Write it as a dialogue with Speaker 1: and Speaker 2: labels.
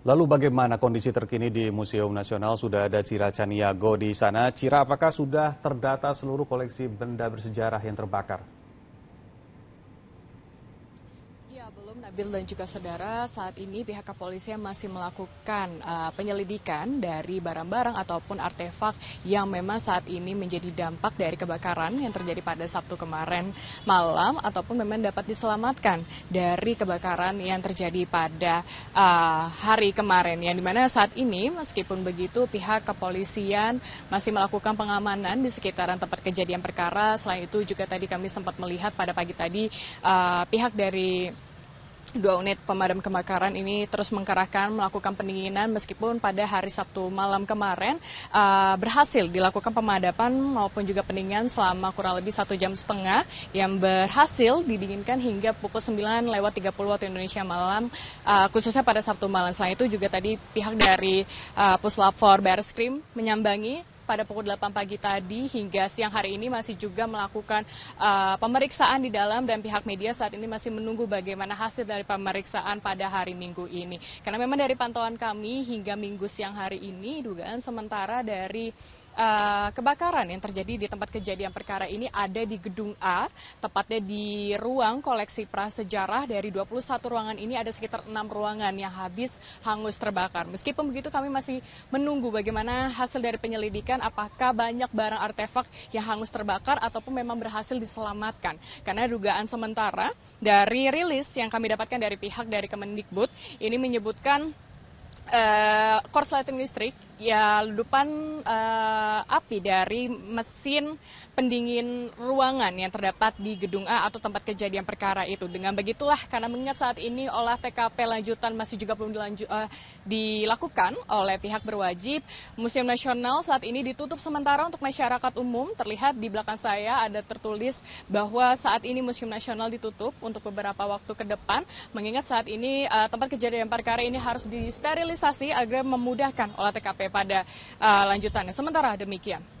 Speaker 1: Lalu bagaimana kondisi terkini di Museum Nasional? Sudah ada Cira Caniago di sana. Cira, apakah sudah terdata seluruh koleksi benda bersejarah yang terbakar? Sebelum nabil dan juga saudara saat ini pihak kepolisian masih melakukan uh, penyelidikan dari barang-barang ataupun artefak yang memang saat ini menjadi dampak dari kebakaran yang terjadi pada Sabtu kemarin malam ataupun memang dapat diselamatkan dari kebakaran yang terjadi pada uh, hari kemarin yang dimana saat ini meskipun begitu pihak kepolisian masih melakukan pengamanan di sekitaran tempat kejadian perkara selain itu juga tadi kami sempat melihat pada pagi tadi uh, pihak dari Dua unit pemadam kebakaran ini terus mengkerahkan melakukan pendinginan meskipun pada hari Sabtu malam kemarin uh, berhasil dilakukan pemadapan maupun juga pendinginan selama kurang lebih satu jam setengah yang berhasil didinginkan hingga pukul 9 lewat 30 waktu Indonesia malam uh, khususnya pada Sabtu malam. Selain itu juga tadi pihak dari uh, Puslap for Bear Scream menyambangi pada pukul 8 pagi tadi hingga siang hari ini masih juga melakukan eh, pemeriksaan di dalam dan pihak media saat ini masih menunggu bagaimana hasil dari pemeriksaan pada hari Minggu ini. Karena memang dari pantauan kami hingga Minggu siang hari ini dugaan sementara dari Eh, kebakaran yang terjadi di tempat kejadian perkara ini ada di gedung A, tepatnya di ruang koleksi prasejarah dari 21 ruangan ini ada sekitar 6 ruangan yang habis hangus terbakar. Meskipun begitu kami masih menunggu bagaimana hasil dari penyelidikan apakah banyak barang artefak yang hangus terbakar ataupun memang berhasil diselamatkan. Karena dugaan sementara dari rilis yang kami dapatkan dari pihak dari Kemendikbud ini menyebutkan uh, korsleting listrik ya ledupan eh, api dari mesin pendingin ruangan yang terdapat di gedung A atau tempat kejadian perkara itu. Dengan begitulah karena mengingat saat ini olah TKP lanjutan masih juga belum dilanju, uh, dilakukan oleh pihak berwajib, Museum Nasional saat ini ditutup sementara untuk masyarakat umum. Terlihat di belakang saya ada tertulis bahwa saat ini Museum Nasional ditutup untuk beberapa waktu ke depan mengingat saat ini uh, tempat kejadian perkara ini harus disterilisasi agar memudahkan olah TKP pada eh, lanjutannya sementara demikian